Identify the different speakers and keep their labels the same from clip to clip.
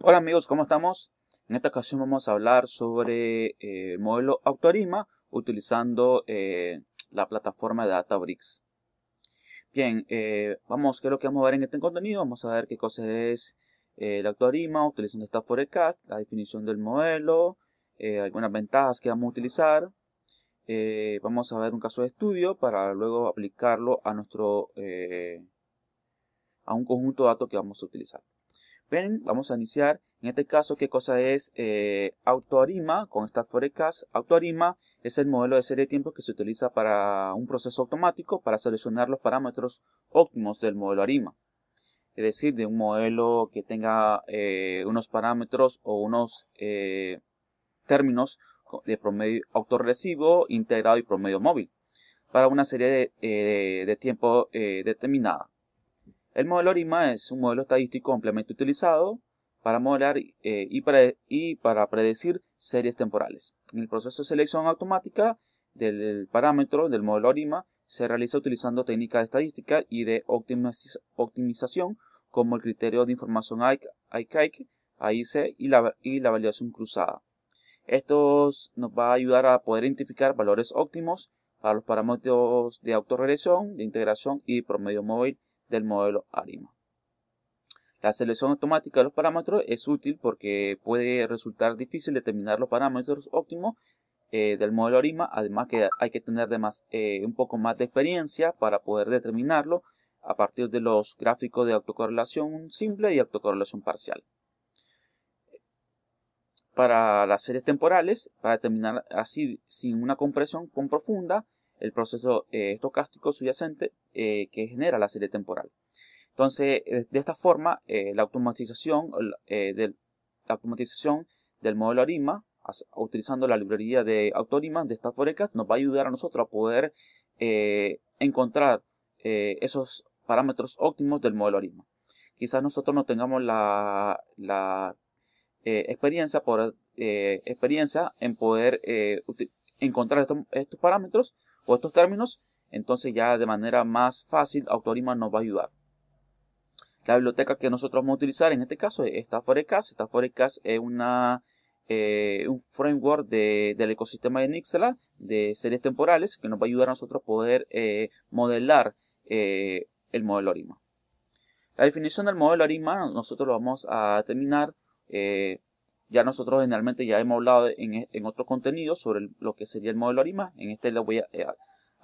Speaker 1: Hola amigos, ¿cómo estamos? En esta ocasión vamos a hablar sobre el eh, modelo Autorima utilizando eh, la plataforma de Databricks. Bien, eh, vamos, ¿qué es lo que vamos a ver en este contenido? Vamos a ver qué cosa es el Autorima utilizando esta forecast, la definición del modelo, algunas ventajas que vamos a utilizar. vamos a ver un caso de estudio para luego aplicarlo a nuestro a un conjunto de datos que vamos a utilizar. Bien, vamos a iniciar. En este caso, ¿qué cosa es eh, AutoARIMA? Con esta forecast, AutoARIMA es el modelo de serie de tiempo que se utiliza para un proceso automático para seleccionar los parámetros óptimos del modelo Arima. Es decir, de un modelo que tenga eh, unos parámetros o unos eh, términos de promedio autorregresivo, integrado y promedio móvil para una serie de tiempo determinada. El modelo ARIMA es un modelo estadístico ampliamente utilizado para modelar eh, y, para, predecir series temporales. En el proceso de selección automática del parámetro del modelo ARIMA se realiza utilizando técnicas de estadística y de optimización como el criterio de información ICAIC, AIC y la, y la validación cruzada. Esto nos va a ayudar a poder identificar valores óptimos para los parámetros de autorregresión, de integración y promedio móvil del modelo ARIMA. La selección automática de los parámetros es útil porque puede resultar difícil determinar los parámetros óptimos eh, del modelo ARIMA, además que hay que tener eh, un poco más de experiencia para poder determinarlo a partir de los gráficos de autocorrelación simple y autocorrelación parcial. Para las series temporales, para determinar así sin una compresión con profunda, el proceso eh, estocástico subyacente eh, que genera la serie temporal. Entonces, eh, de esta forma, la automatización, del, la automatización del modelo ARIMA, utilizando la librería de autónimas de Forecast, nos va a ayudar a nosotros a poder encontrar esos parámetros óptimos del modelo ARIMA. Quizás nosotros no tengamos la, experiencia, experiencia en poder encontrar estos parámetros, estos términos, entonces ya de manera más fácil Autorima nos va a ayudar. La biblioteca que nosotros vamos a utilizar en este caso es Esta Forecast es una, eh, un framework del ecosistema de Nixela de series temporales que nos va a ayudar a nosotros poder eh, modelar eh, el modelo ARIMA. La definición del modelo ARIMA nosotros lo vamos a terminar ya nosotros generalmente ya hemos hablado en, e, en otros contenidos sobre lo que sería el modelo Arima. En este lo voy eh, a,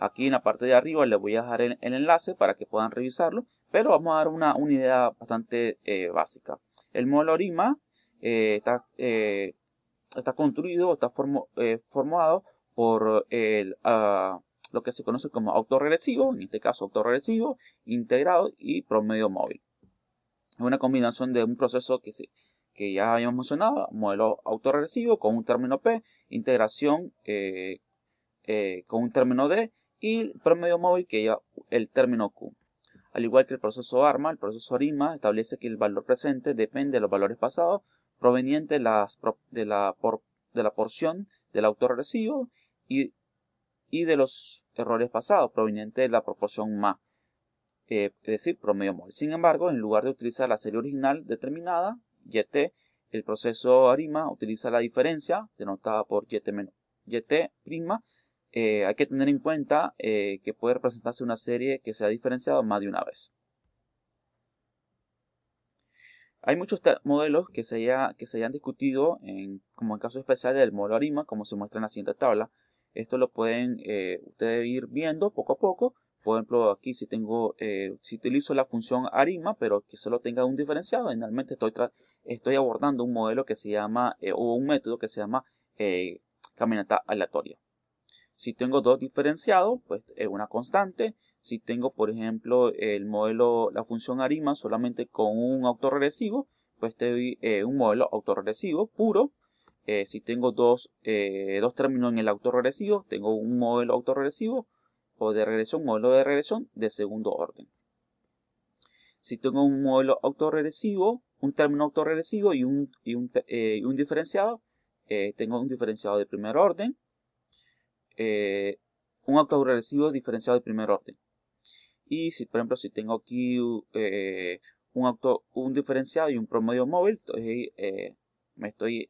Speaker 1: aquí en la parte de arriba les voy a dejar el, enlace para que puedan revisarlo. Pero vamos a dar una, una idea bastante eh, básica. El modelo Arima eh, está, está construido, está formado por ah, lo que se conoce como autorregresivo, en este caso autorregresivo, integrado y promedio móvil. Es una combinación de un proceso que se, que ya habíamos mencionado, modelo autorregresivo con un término P, integración eh, eh, con un término D y promedio móvil que ya el término Q. Al igual que el proceso ARMA, el proceso ARIMA establece que el valor presente depende de los valores pasados provenientes de, de, la, porción del autorregresivo y, y de los errores pasados provenientes de la proporción MA, eh, es decir, promedio móvil. Sin embargo, en lugar de utilizar la serie original determinada, yt, el proceso ARIMA utiliza la diferencia denotada por yt menos yt prima. Eh, hay que tener en cuenta eh, que puede representarse una serie que se ha diferenciado más de una vez. Hay muchos modelos que se, que se hayan discutido, en, como en caso especial del modelo ARIMA, como se muestra en la siguiente tabla. Esto lo pueden eh, ustedes ir viendo poco a poco por ejemplo, aquí si tengo, eh, si utilizo la función arima, pero que solo tenga un diferenciado, generalmente estoy, estoy abordando un modelo que se llama, eh, o un método que se llama eh, caminata aleatoria. Si tengo dos diferenciados, pues es una constante. Si tengo, por ejemplo, el modelo, la función arima solamente con un autorregresivo, pues te un modelo autorregresivo puro. si tengo dos, dos términos en el autorregresivo, tengo un modelo autorregresivo de regresión, modelo de regresión de segundo orden. Si tengo un modelo autorregresivo, un término autorregresivo y un, y un, eh, un diferenciado, eh, tengo un diferenciado de primer orden, eh, un autorregresivo diferenciado de primer orden. Y si, por ejemplo, si tengo aquí un, auto, un diferenciado y un promedio móvil, me estoy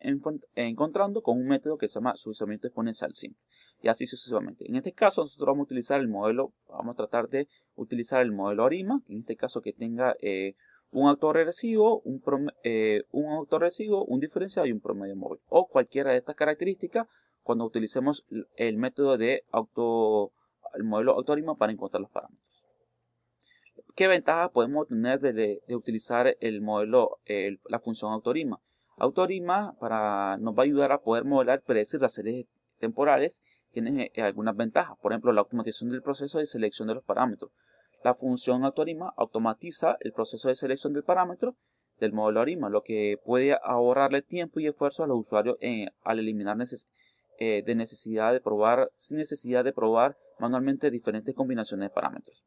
Speaker 1: encontrando con un método que se llama sucesamiento exponencial simple y así sucesivamente. En este caso nosotros vamos a utilizar el modelo, vamos a tratar de utilizar el modelo ARIMA, en este caso que tenga eh, un autorregresivo un, eh, un diferencial y un promedio móvil. O cualquiera de estas características cuando utilicemos el método de auto, el modelo autorima para encontrar los parámetros. ¿Qué ventajas podemos tener de, utilizar el modelo, la función autorima? Autorima para, nos va a ayudar a poder modelar, predecir las series temporales tienen eh, eh, algunas ventajas, por ejemplo, la automatización del proceso de selección de los parámetros. La función AutoArima automatiza el proceso de selección del parámetro del modelo ARIMA, lo que puede ahorrarle tiempo y esfuerzo a los usuarios eh, al eliminar de necesidad de probar, sin necesidad de probar manualmente diferentes combinaciones de parámetros.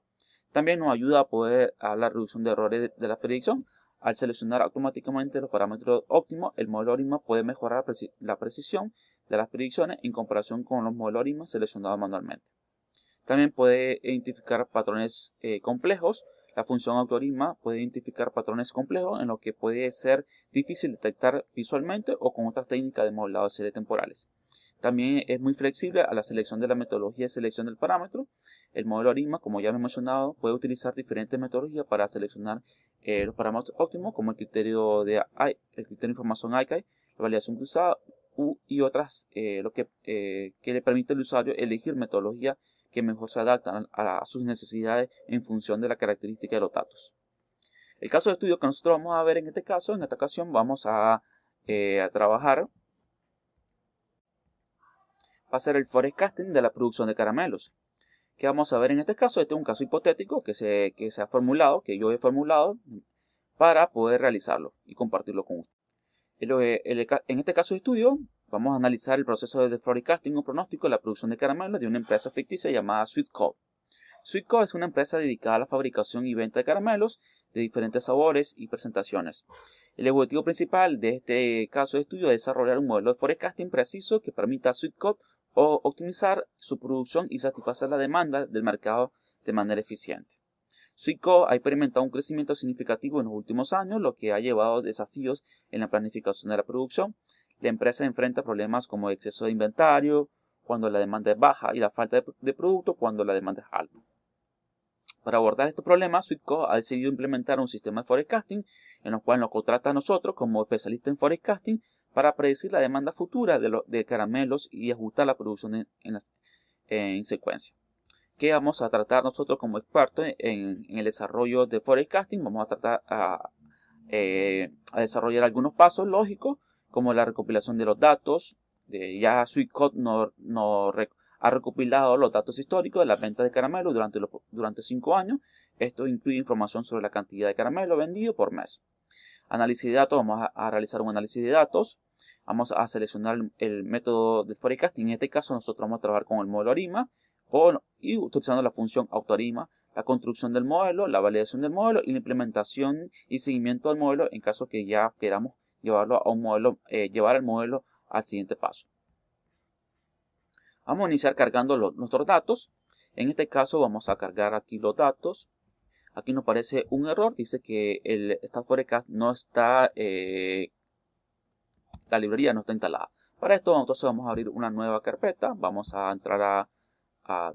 Speaker 1: También nos ayuda a poder a la reducción de errores de, la predicción. Al seleccionar automáticamente los parámetros óptimos, el modelo ARIMA puede mejorar la precisión de las predicciones en comparación con los modelos ARIMA seleccionados manualmente. También puede identificar patrones eh, complejos. La función autorisma puede identificar patrones complejos en lo que puede ser difícil detectar visualmente o con otras técnicas de modelado de series temporales. También es muy flexible a la selección de la metodología de selección del parámetro. El modelo ARIMA, como ya me he mencionado, puede utilizar diferentes metodologías para seleccionar eh, los parámetros óptimos, como el criterio de el criterio de información ICAI, la validación cruzada y otras, eh, lo eh, que, le permite al usuario elegir metodología que mejor se adaptan a, sus necesidades en función de la característica de los datos. El caso de estudio que nosotros vamos a ver en este caso, en esta ocasión vamos a, eh, trabajar, va a ser el forecasting de la producción de caramelos. que vamos a ver en este caso? Este es un caso hipotético que se, que se ha formulado, que yo he formulado para poder realizarlo y compartirlo con ustedes. En este caso de estudio, vamos a analizar el proceso de forecasting o pronóstico de la producción de caramelos de una empresa ficticia llamada Sweetco. Sweetco es una empresa dedicada a la fabricación y venta de caramelos de diferentes sabores y presentaciones. El objetivo principal de este caso de estudio es desarrollar un modelo de forecasting preciso que permita a Sweetco optimizar su producción y satisfacer la demanda del mercado de manera eficiente. Suico ha experimentado un crecimiento significativo en los últimos años, lo que ha llevado a desafíos en la planificación de la producción. La empresa enfrenta problemas como exceso de inventario, cuando la demanda es baja, y la falta de, producto cuando la demanda es alta. Para abordar estos problemas, Sweetco ha decidido implementar un sistema de forecasting en el cual nos contrata a nosotros como especialistas en forecasting para predecir la demanda futura de, caramelos y ajustar la producción en secuencia que vamos a tratar nosotros como expertos en, el desarrollo de forecasting. Vamos a tratar eh, a, desarrollar algunos pasos lógicos, como la recopilación de los datos. De, ya SweetCode no ha recopilado los datos históricos de la venta de caramelo durante, los, durante cinco años. Esto incluye información sobre la cantidad de caramelo vendido por mes. Análisis de datos, vamos a, realizar un análisis de datos. Vamos a seleccionar el, el método de forecasting. En este caso nosotros vamos a trabajar con el modelo ARIMA y utilizando la función autorima, la construcción del modelo, la validación del modelo y la implementación y seguimiento del modelo en caso que ya queramos llevarlo a un modelo, eh, llevar el modelo al siguiente paso. Vamos a iniciar cargando nuestros datos. En este caso vamos a cargar aquí los datos. Aquí nos parece un error, dice que el esta forecast no está, eh, la librería no está instalada. Para esto entonces vamos a abrir una nueva carpeta, vamos a entrar a a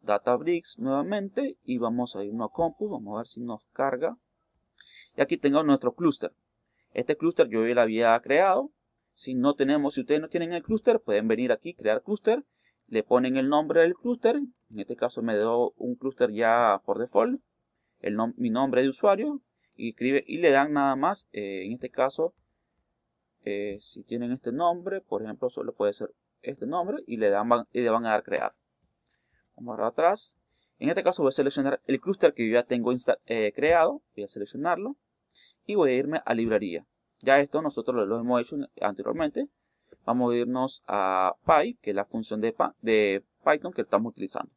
Speaker 1: Databricks nuevamente y vamos a irnos a compus vamos a ver si nos carga. Y aquí tengo nuestro clúster. Este clúster yo ya lo había creado. Si no tenemos, si ustedes no tienen el clúster, pueden venir aquí, crear clúster, le ponen el nombre del clúster, en este caso me dio un clúster ya por default, el mi nombre de usuario, y, escribe, y le dan nada más, eh, en este caso, eh, si tienen este nombre, por ejemplo, solo puede ser este nombre, y le, dan, y le van a dar crear vamos a atrás. En este caso voy a seleccionar el clúster que yo ya tengo eh, creado, voy a seleccionarlo y voy a irme a librería. Ya esto nosotros lo hemos hecho anteriormente. Vamos a irnos a Py, que es la función de, Python que estamos utilizando.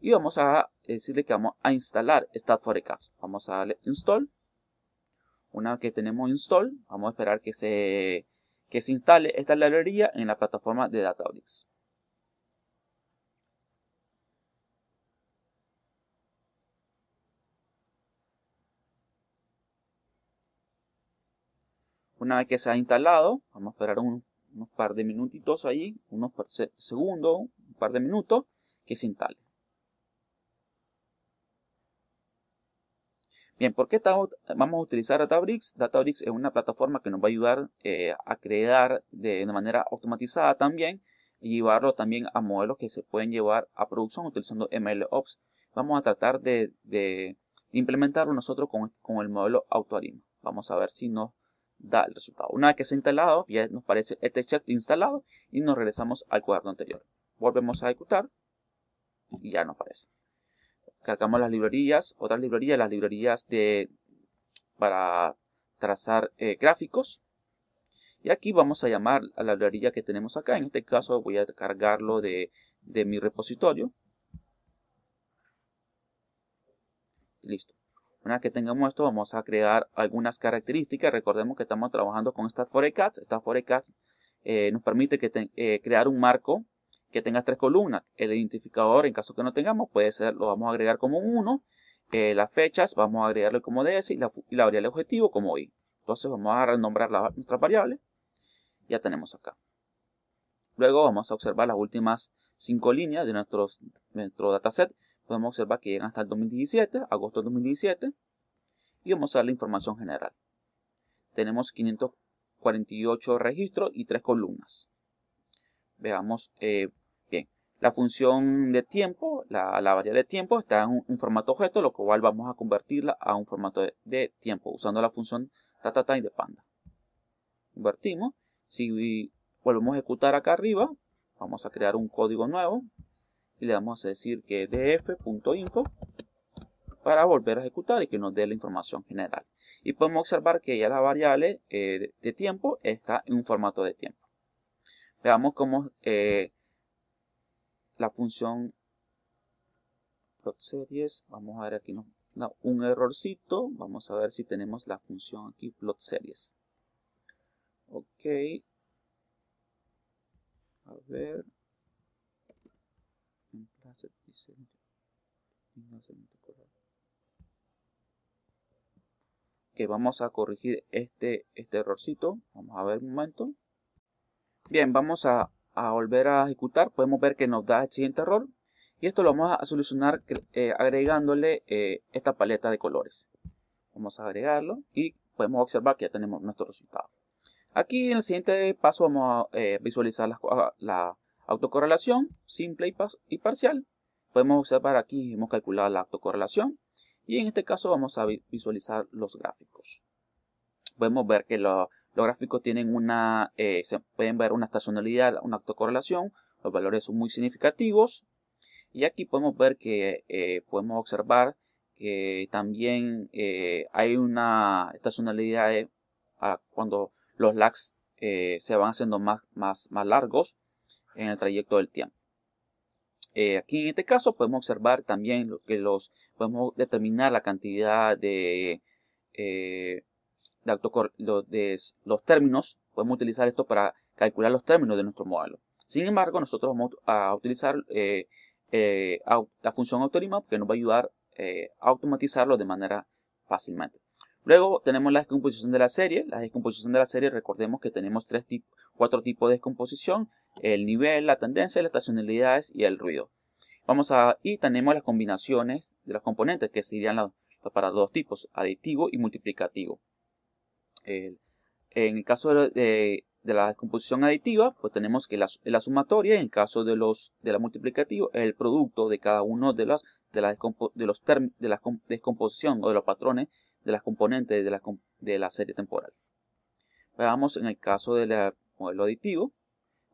Speaker 1: Y vamos a decirle que vamos a instalar Stat Forecast. Vamos a darle install. Una vez que tenemos install, vamos a esperar que se, que se instale esta librería en la plataforma de Databricks. Una vez que se ha instalado, vamos a esperar unos par de minutitos ahí, unos segundos, un par de minutos, que se instale. Bien, ¿por qué vamos a utilizar Databricks? Databricks es una plataforma que nos va a ayudar eh, a crear de, manera automatizada también y llevarlo también a modelos que se pueden llevar a producción utilizando MLOps. Vamos a tratar de, implementarlo nosotros con, con el modelo AutoArima. Vamos a ver si nos da el resultado. Una vez que se ha instalado, ya nos parece este check instalado y nos regresamos al cuaderno anterior. Volvemos a ejecutar y ya nos aparece. Cargamos las librerías, otras librerías, las librerías de para trazar eh, gráficos. Y aquí vamos a llamar a la librería que tenemos acá. En este caso voy a cargarlo de, de mi repositorio. Listo. Una vez que tengamos esto, vamos a crear algunas características. Recordemos que estamos trabajando con estas forecats. Esta forecats eh, nos permite que eh, crear un marco que tenga tres columnas. El identificador, en caso que no tengamos, puede ser, lo vamos a agregar como uno; eh, las fechas, vamos a agregarle como DS y la, variable objetivo como i. Entonces vamos a renombrar nuestras variables. Ya tenemos acá. Luego vamos a observar las últimas cinco líneas de, de nuestro dataset podemos observar que llegan hasta el 2017, agosto del 2017, y vamos a ver la información general. Tenemos 548 registros y tres columnas. Veamos, eh, bien, la función de tiempo, la, variable de tiempo está en un, formato objeto, lo cual vamos a convertirla a un formato de, tiempo, usando la función data time de panda. Convertimos, si volvemos a ejecutar acá arriba, vamos a crear un código nuevo, y le vamos a decir que df.info para volver a ejecutar y que nos dé la información general. Y podemos observar que ya la variable eh, de tiempo está en un formato de tiempo. Veamos cómo eh, la función plot series, vamos a ver aquí nos da un errorcito, vamos a ver si tenemos la función aquí plot series. Ok. A ver, que vamos a corregir este, este errorcito vamos a ver un momento bien vamos a, volver a ejecutar podemos ver que nos da el siguiente error y esto lo vamos a solucionar eh, agregándole eh, esta paleta de colores vamos a agregarlo y podemos observar que ya tenemos nuestro resultado aquí en el siguiente paso vamos a eh, visualizar la, ah, la autocorrelación simple y parcial podemos observar aquí, hemos calculado la autocorrelación y en este caso vamos a visualizar los gráficos. Podemos ver que los gráficos tienen una, eh, se pueden ver una estacionalidad, una autocorrelación, los valores son muy significativos y aquí podemos ver que eh, podemos observar que también eh, hay una estacionalidad cuando los lags se van haciendo más, más largos en el trayecto del tiempo. Eh, aquí en este caso podemos observar también que los podemos determinar la cantidad de, eh, los, términos. Podemos utilizar esto para calcular los términos de nuestro modelo. Sin embargo, nosotros vamos a utilizar eh, la función autolimap que nos va a ayudar a automatizarlo de manera fácilmente. Luego tenemos la descomposición de la serie. La descomposición de la serie, recordemos que tenemos tres cuatro tipos de descomposición el nivel, la tendencia, las estacionalidades y el ruido. Vamos a, y tenemos las combinaciones de los componentes que serían para dos tipos, aditivo y multiplicativo. en el caso de, la descomposición aditiva, pues tenemos que la, sumatoria, y en el caso de, los, de la multiplicativa, es el producto de cada uno de las, de, la los términos de la descomposición o de los patrones de las componentes de la, de la serie temporal. Veamos en el caso del modelo aditivo,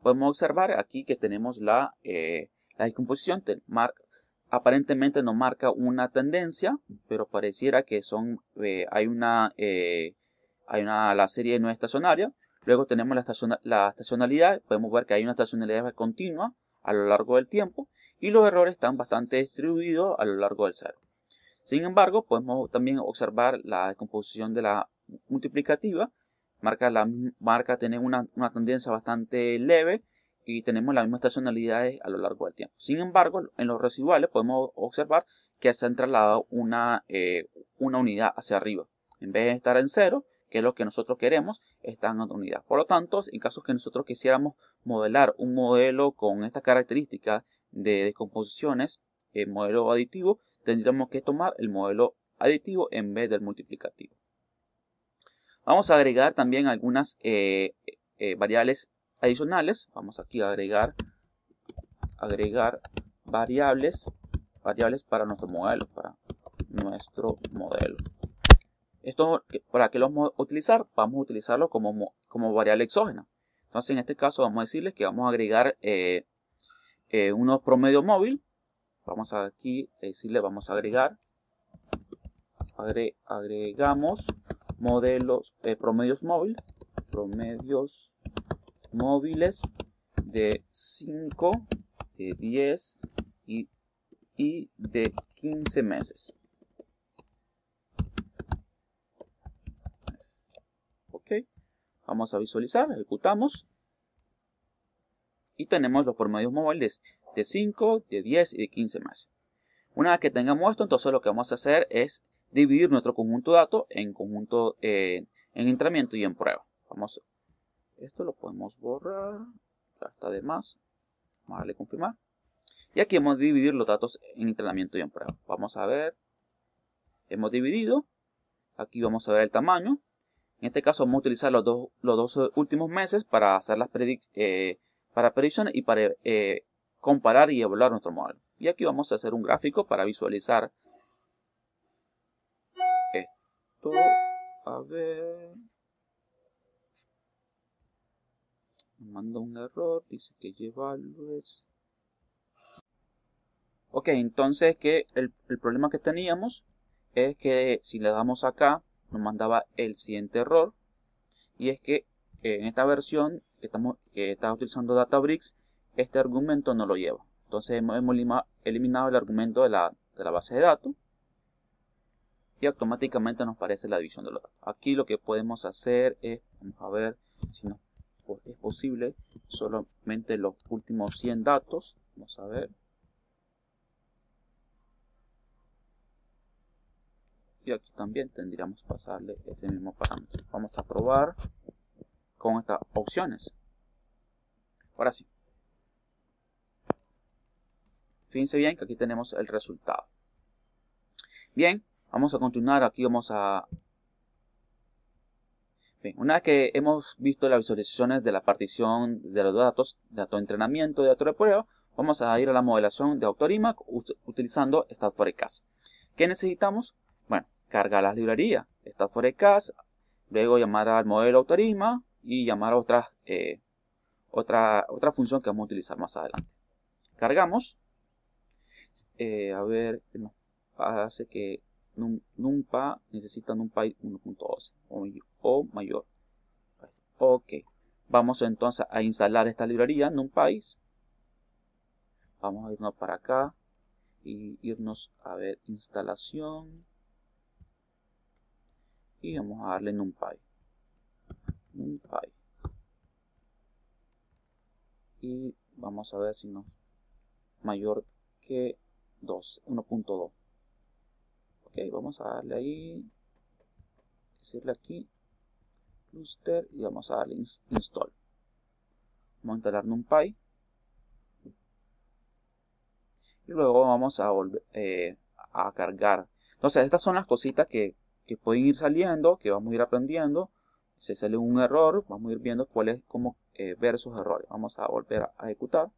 Speaker 1: Podemos observar aquí que tenemos la, eh, la descomposición, mar aparentemente nos marca una tendencia, pero pareciera que son, eh, hay, una, eh, hay una, la serie no estacionaria. Luego tenemos la, la estacionalidad, podemos ver que hay una estacionalidad continua a lo largo del tiempo y los errores están bastante distribuidos a lo largo del cero. Sin embargo, podemos también observar la descomposición de la multiplicativa, Marca, la, marca tiene una, tendencia bastante leve y tenemos las mismas estacionalidades a lo largo del tiempo. Sin embargo, en los residuales podemos observar que se ha trasladado una, eh, una unidad hacia arriba. En vez de estar en cero, que es lo que nosotros queremos, está en otra unidad. Por lo tanto, en casos que nosotros quisiéramos modelar un modelo con esta característica de descomposiciones, el eh, modelo aditivo, tendríamos que tomar el modelo aditivo en vez del multiplicativo. Vamos a agregar también algunas eh, eh, variables adicionales. Vamos aquí a agregar, agregar variables, variables para nuestro modelo, para nuestro modelo. Esto, eh, ¿para qué lo vamos a utilizar? Vamos a utilizarlo como, variable exógena. Entonces, en este caso, vamos a decirles que vamos a agregar unos promedio móvil. Vamos aquí a decirle, vamos a agregar, agregamos modelos, eh, promedios móviles, promedios móviles de 5, de 10 y, y de 15 meses. Ok, vamos a visualizar, ejecutamos y tenemos los promedios móviles de 5, de 10 y de 15 meses. Una vez que tengamos esto, entonces lo que vamos a hacer es dividir nuestro conjunto de datos en conjunto eh, en entrenamiento y en prueba. Vamos, esto lo podemos borrar, ya está de más. Vamos a darle confirmar. Y aquí hemos dividir los datos en entrenamiento y en prueba. Vamos a ver, hemos dividido, aquí vamos a ver el tamaño. En este caso vamos a utilizar los dos, los dos últimos meses para hacer las eh, predicciones y para eh, comparar y evaluar nuestro modelo. Y aquí vamos a hacer un gráfico para visualizar a ver. Me manda un error, dice que lleva Ok, entonces que el, problema que teníamos es que si le damos acá, nos mandaba el siguiente error. Y es que eh, en esta versión que, estamos, que está utilizando Databricks, este argumento no lo lleva. Entonces hemos eliminado el argumento de la base de datos y automáticamente nos parece la división de los datos. Aquí lo que podemos hacer es, vamos a ver si es posible, solamente los últimos 100 datos, vamos a ver. Y aquí también tendríamos que pasarle ese mismo parámetro. Vamos a probar con estas opciones. Ahora sí. Fíjense bien que aquí tenemos el resultado. Bien, Vamos a continuar, aquí vamos a... una vez que hemos visto las visualizaciones de la partición de los datos, datos de entrenamiento de datos de prueba, vamos a ir a la modelación de Autorima utilizando estas forecast. ¿Qué necesitamos? Bueno, cargar las librerías, estas forecast, luego llamar al modelo Autorima y llamar a otras, eh, otra, función que vamos a utilizar más adelante. Cargamos. Eh, a ver, hace que NumPy necesita NumPy 1.12 o, mayor. Ok, vamos entonces a instalar esta librería NumPy. Vamos a irnos para acá y irnos a ver instalación. Y vamos a darle NumPy. NumPy. Y vamos a ver si no mayor que 1.2 vamos a darle ahí decirle aquí cluster y vamos a darle install vamos a instalar numpy y luego vamos a eh, a cargar entonces estas son las cositas que, que, pueden ir saliendo que vamos a ir aprendiendo si sale un error vamos a ir viendo cuál es cómo eh, ver sus errores vamos a volver a, a ejecutar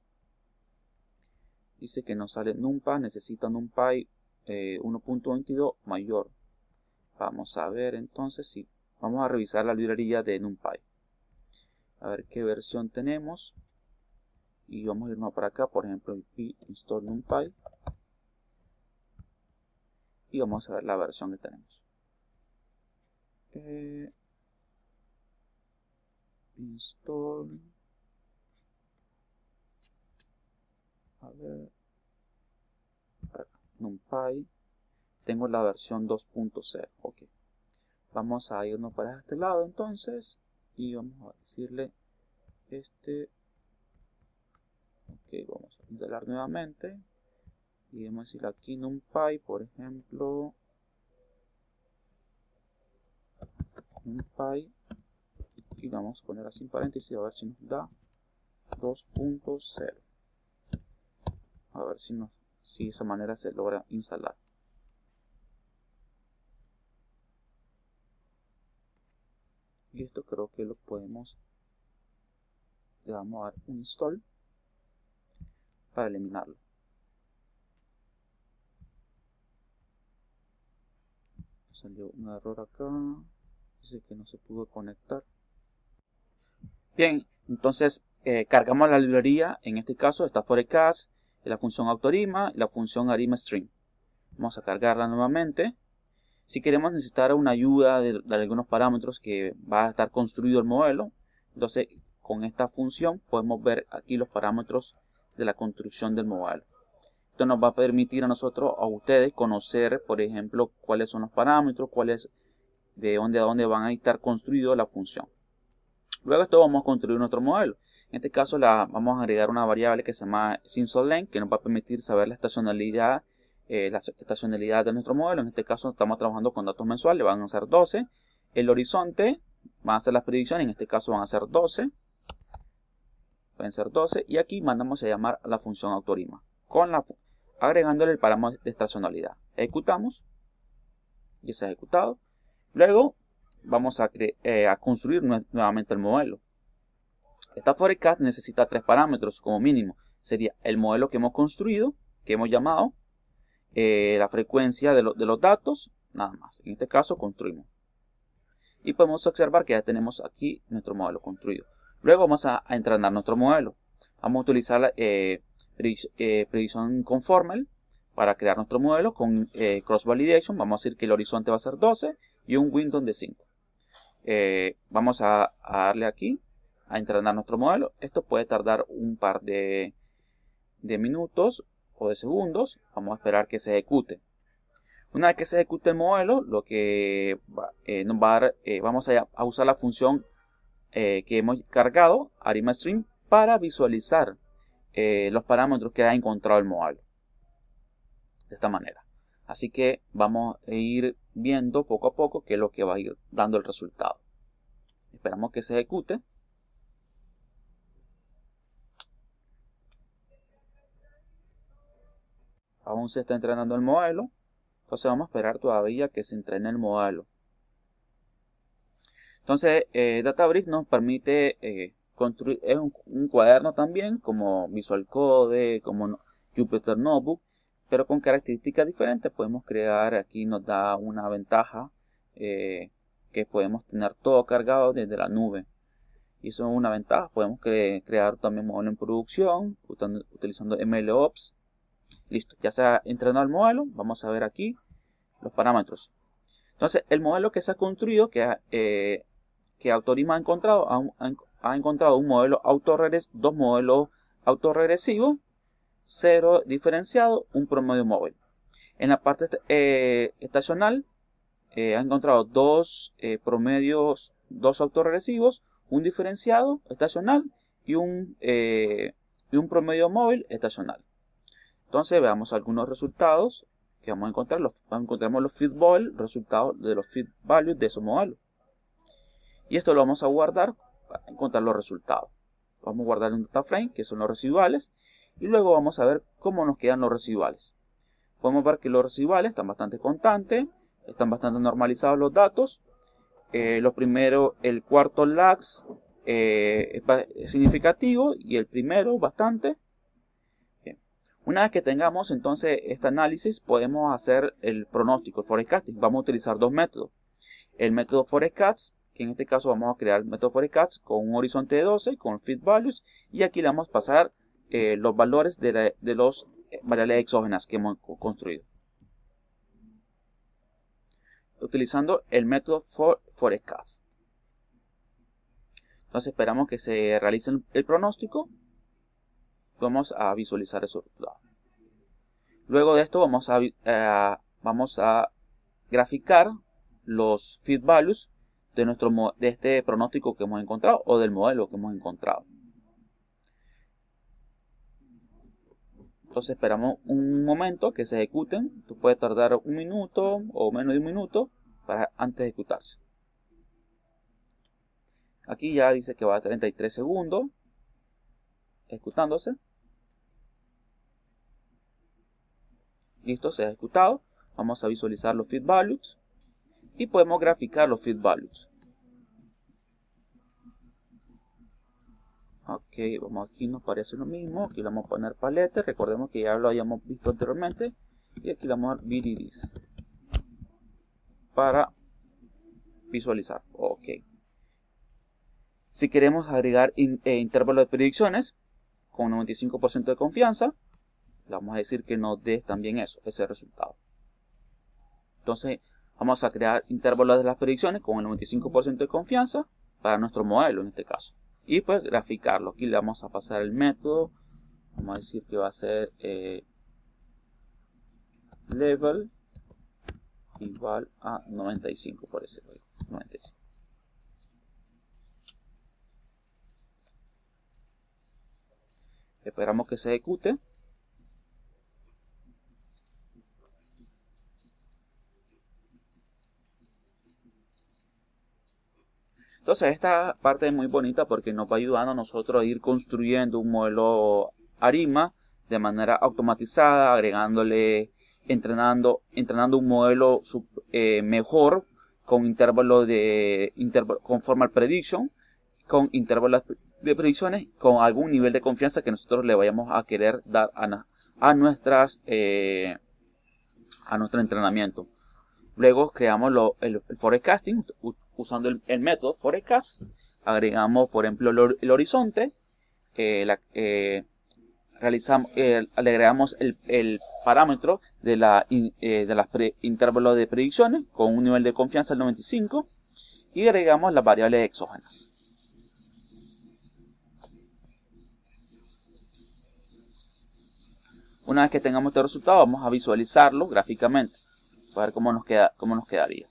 Speaker 1: dice que no sale numpy necesita numpy 1.22 eh, mayor. Vamos a ver entonces si vamos a revisar la librería de NumPy. A ver qué versión tenemos. Y vamos a irnos para acá, por ejemplo, pip install NumPy. Y vamos a ver la versión que tenemos. Eh, install. A ver. NumPy. Tengo la versión 2.0. Ok. Vamos a irnos para este lado entonces. Y vamos a decirle este. Ok, vamos a instalar nuevamente. Y vamos a decir aquí NumPy, por ejemplo. NumPy. Y vamos a poner así en paréntesis a ver si nos da 2.0 a ver si nos si de esa manera se logra instalar. Y esto creo que lo podemos, le vamos a dar un install para eliminarlo. Salió un error acá, dice que no se pudo conectar. Bien, entonces eh, cargamos la librería, en este caso está Forecast, la función autorima y la función arima string. Vamos a cargarla nuevamente. Si queremos necesitar una ayuda de, algunos parámetros que va a estar construido el modelo, entonces con esta función podemos ver aquí los parámetros de la construcción del modelo. Esto nos va a permitir a nosotros, a ustedes, conocer, por ejemplo, cuáles son los parámetros, cuáles de dónde a dónde van a estar construidos la función. Luego esto vamos a construir otro modelo. En este caso la, vamos a agregar una variable que se llama SinSolLength que nos va a permitir saber la estacionalidad, eh, la estacionalidad de nuestro modelo. En este caso estamos trabajando con datos mensuales, van a ser 12. El horizonte van a ser las predicciones, en este caso van a ser 12. Pueden ser 12 y aquí mandamos a llamar la función autorima con la, agregándole el parámetro de estacionalidad. Ejecutamos. Ya se ha ejecutado. Luego vamos a eh, construir nuevamente el modelo. Esta forecast necesita tres parámetros como mínimo. Sería el modelo que hemos construido, que hemos llamado, eh, la frecuencia de, los datos, nada más. En este caso construimos. Y podemos observar que ya tenemos aquí nuestro modelo construido. Luego vamos a, entrenar nuestro modelo. Vamos a utilizar la eh, eh, conformal para crear nuestro modelo con cross-validation. Vamos a decir que el horizonte va a ser 12 y un window de 5. vamos a darle aquí a entrenar nuestro modelo. Esto puede tardar un par de, minutos o de segundos. Vamos a esperar que se ejecute. Una vez que se ejecute el modelo, lo que eh, nos va a dar, eh, vamos a, usar la función eh, que hemos cargado, Arima para visualizar los parámetros que ha encontrado el modelo. De esta manera. Así que vamos a ir viendo poco a poco qué es lo que va a ir dando el resultado. Esperamos que se ejecute. aún se está entrenando el modelo, entonces vamos a esperar todavía que se entrene el modelo. Entonces, eh, Databricks nos permite eh, construir un, cuaderno también, como Visual Code, como Jupyter Notebook, pero con características diferentes. Podemos crear, aquí nos da una ventaja eh, que podemos tener todo cargado desde la nube. Y eso es una ventaja. Podemos crear también modelo en producción, utilizando MLOps Listo, ya se ha entrenado el modelo, vamos a ver aquí los parámetros. Entonces, el modelo que se ha construido, que, eh, que Autorima ha encontrado, ha, encontrado un modelo autorregres, dos modelos autorregresivos, cero diferenciado, un promedio móvil. En la parte eh, estacional eh, ha encontrado dos promedios, dos autorregresivos, un diferenciado estacional y un, y un promedio móvil estacional. Entonces veamos algunos resultados que vamos a encontrar. Los, encontramos los feed resultados de los feed values de esos modelos. Y esto lo vamos a guardar para encontrar los resultados. Vamos a guardar un data frame, que son los residuales, y luego vamos a ver cómo nos quedan los residuales. Podemos ver que los residuales están bastante constantes, están bastante normalizados los datos. Eh, lo primero, el cuarto lags eh, es significativo y el primero bastante. Una vez que tengamos entonces este análisis, podemos hacer el pronóstico, el forecasting. Vamos a utilizar dos métodos. El método forecast, que en este caso vamos a crear el método forecast con un horizonte de 12, con fit values, y aquí le vamos a pasar eh, los valores de, las los variables exógenas que hemos construido. Utilizando el método for, forecast. Entonces esperamos que se realice el pronóstico vamos a visualizar eso Luego de esto vamos a, eh, vamos a graficar los feed values de, nuestro, de este pronóstico que hemos encontrado o del modelo que hemos encontrado. Entonces esperamos un momento que se ejecuten. Tú tardar un minuto o menos de un minuto para antes de ejecutarse. Aquí ya dice que va a 33 segundos ejecutándose. Listo, se ha ejecutado. Vamos a visualizar los feed values y podemos graficar los feed values. Ok, vamos aquí, nos parece lo mismo. Aquí le vamos a poner paletes, Recordemos que ya lo habíamos visto anteriormente. Y aquí le vamos a dar bdd's, para visualizar. Ok. Si queremos agregar eh, intervalos de predicciones con 95% de confianza, le vamos a decir que nos dé también eso, ese resultado. Entonces, vamos a crear intervalos de las predicciones con el 95% de confianza para nuestro modelo en este caso. Y pues graficarlo. Aquí le vamos a pasar el método. Vamos a decir que va a ser eh, level igual a 95, por ese 95. Esperamos que se ejecute. Entonces esta parte es muy bonita porque nos va ayudando a nosotros a ir construyendo un modelo Arima de manera automatizada, agregándole, entrenando, entrenando un modelo eh, mejor con intervalos de con formal prediction, con intervalos de predicciones, con algún nivel de confianza que nosotros le vayamos a querer dar a, nuestras eh, a nuestro entrenamiento. Luego creamos el, forecasting usando el, método forecast. Agregamos, por ejemplo, el, horizonte. Eh, eh, realizamos, eh, le agregamos el, parámetro de la, de las intervalos de predicciones con un nivel de confianza del 95 y agregamos las variables exógenas. Una vez que tengamos este resultado, vamos a visualizarlo gráficamente. Para ver cómo nos, queda, cómo nos quedaría.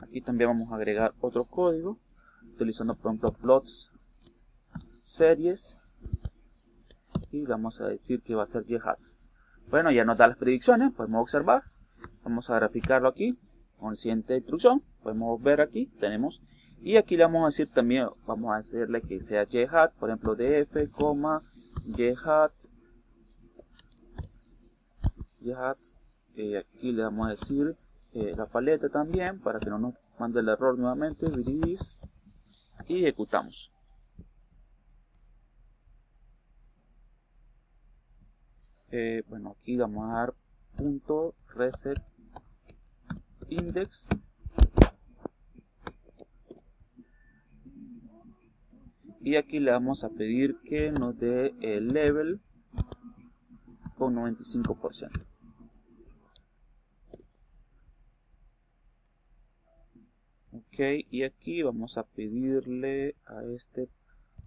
Speaker 1: Aquí también vamos a agregar otro código. Utilizando por ejemplo plots, series. Y vamos a decir que va a ser jhats. Bueno, ya nos da las predicciones, podemos observar. Vamos a graficarlo aquí con la siguiente instrucción. Podemos ver aquí, tenemos y aquí le vamos a decir también, vamos a hacerle que sea y por ejemplo df, y hat, y aquí le vamos a decir eh, la paleta también para que no nos mande el error nuevamente, viridis y ejecutamos. Eh, bueno, aquí vamos a dar punto reset index y aquí le vamos a pedir que nos dé el level con 95%. Ok, y aquí vamos a pedirle a este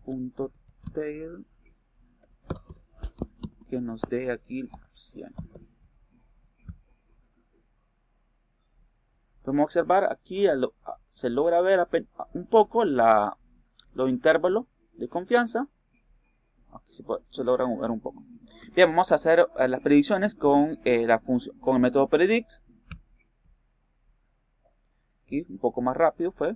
Speaker 1: punto tail que nos dé aquí 100. Podemos observar aquí se logra ver un poco la los intervalos de confianza. Aquí se, puede, se logra un poco. Bien, vamos a hacer eh, las predicciones con, eh, con el método predict. Aquí un poco más rápido fue.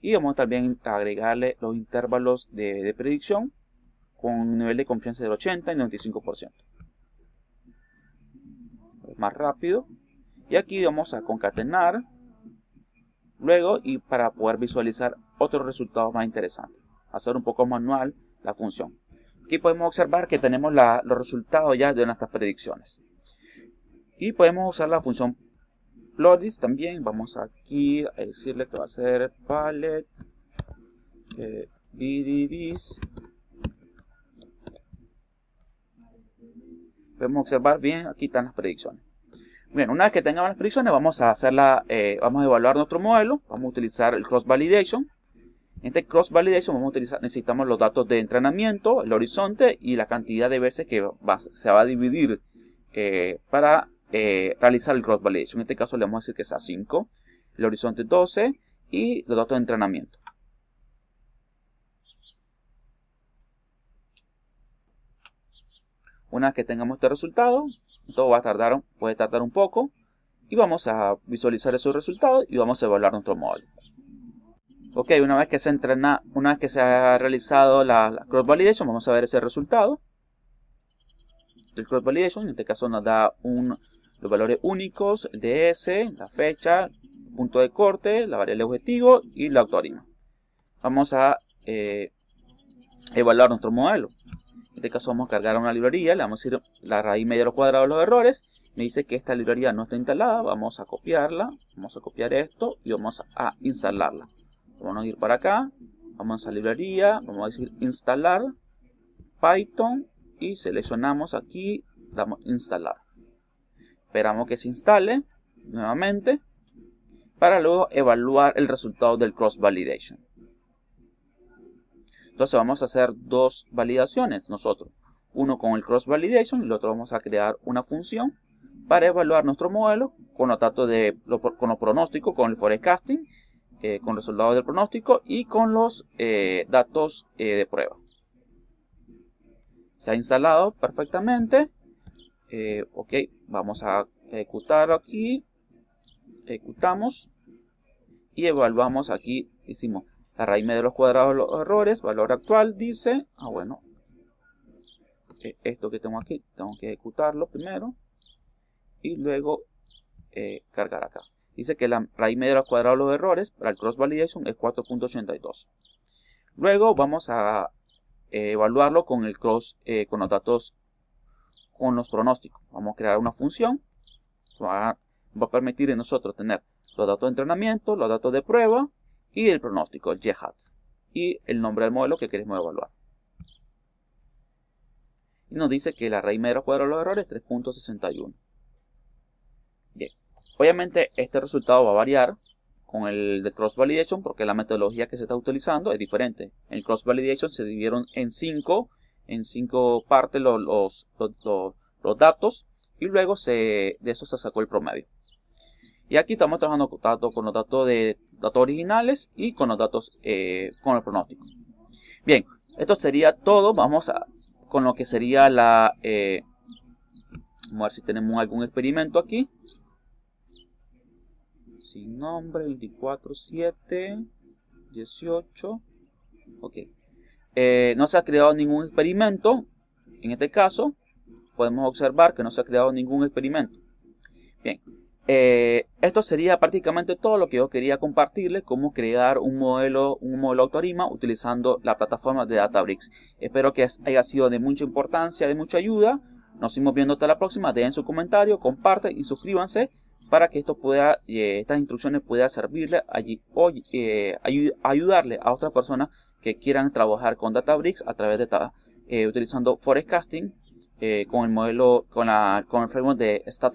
Speaker 1: Y vamos también a agregarle los intervalos de, de predicción con un nivel de confianza del 80 y 95%. Más rápido. Y aquí vamos a concatenar Luego, y para poder visualizar otros resultados más interesantes, hacer un poco manual la función. Aquí podemos observar que tenemos la, los resultados ya de nuestras predicciones. Y podemos usar la función plotis también. Vamos aquí a decirle que va a ser palette eh, Podemos observar bien, aquí están las predicciones. Bueno, una vez que tengamos las predicciones, vamos a hacerla, eh, vamos a evaluar nuestro modelo, vamos a utilizar el cross validation. En este cross validation vamos a utilizar, necesitamos los datos de entrenamiento, el horizonte y la cantidad de veces que se va a dividir eh, para eh, realizar el cross validation. En este caso le vamos a decir que es a 5, el horizonte 12 y los datos de entrenamiento. Una vez que tengamos este resultado, todo va a tardar, puede tardar un poco. Y vamos a visualizar esos resultados y vamos a evaluar nuestro modelo. Ok, una vez que se entrena, una vez que se ha realizado la, cross validation, vamos a ver ese resultado. El cross validation, en este caso nos da los valores únicos, el DS, la fecha, punto de corte, la variable objetivo y la autónima Vamos a eh, evaluar nuestro modelo este caso vamos a cargar una librería, le vamos a decir la raíz media de los cuadrados de los errores, me dice que esta librería no está instalada, vamos a copiarla, vamos a copiar esto y vamos a instalarla. Vamos a ir para acá, vamos a librería, vamos a decir instalar Python y seleccionamos aquí, damos instalar. Esperamos que se instale nuevamente para luego evaluar el resultado del cross validation. Entonces vamos a hacer dos validaciones nosotros. Uno con el cross validation y el otro vamos a crear una función para evaluar nuestro modelo con los datos de con los pronósticos, con el forecasting, eh, con resultados del pronóstico y con los eh, datos eh, de prueba. Se ha instalado perfectamente. ok, vamos a ejecutar aquí. Ejecutamos y evaluamos aquí. Hicimos la raíz media de los cuadrados de los errores, valor actual, dice, ah bueno, e, esto que tengo aquí, tengo que ejecutarlo primero y luego eh, cargar acá. Dice que la raíz media de los cuadrados de los errores para el cross validation es 4.82. Luego vamos a eh, evaluarlo con el cross, eh, con los datos, con los pronósticos. Vamos a crear una función va a, va a permitir nosotros tener los datos de entrenamiento, los datos de prueba y el pronóstico, el GHATS, y el nombre del modelo que queremos evaluar. Y nos dice que la raíz media cuadrado de los errores es 3.61. Bien, obviamente este resultado va a variar con el de cross validation porque la metodología que se está utilizando es diferente. En cross validation se dividieron en 5 en cinco partes los, datos y luego de eso se sacó el promedio. Y aquí estamos trabajando con datos, con los datos de datos originales y con los datos eh, con el pronóstico. Bien, esto sería todo. Vamos a con lo que sería la. Eh, a ver si tenemos algún experimento aquí. Sin nombre, 24, 7, 18. Ok. Eh, no se ha creado ningún experimento. En este caso, podemos observar que no se ha creado ningún experimento. Bien, eh, esto sería prácticamente todo lo que yo quería compartirles, cómo crear un modelo, un modelo Autorima utilizando la plataforma de Databricks. Espero que haya sido de mucha importancia, de mucha ayuda. Nos seguimos viendo hasta la próxima. Dejen su comentario, comparten y suscríbanse para que esto pueda, eh, estas instrucciones puedan servirle allí hoy eh, ayudarle a otras personas que quieran trabajar con Databricks a través de utilizando Forecasting con el modelo, con, la, el framework de Stat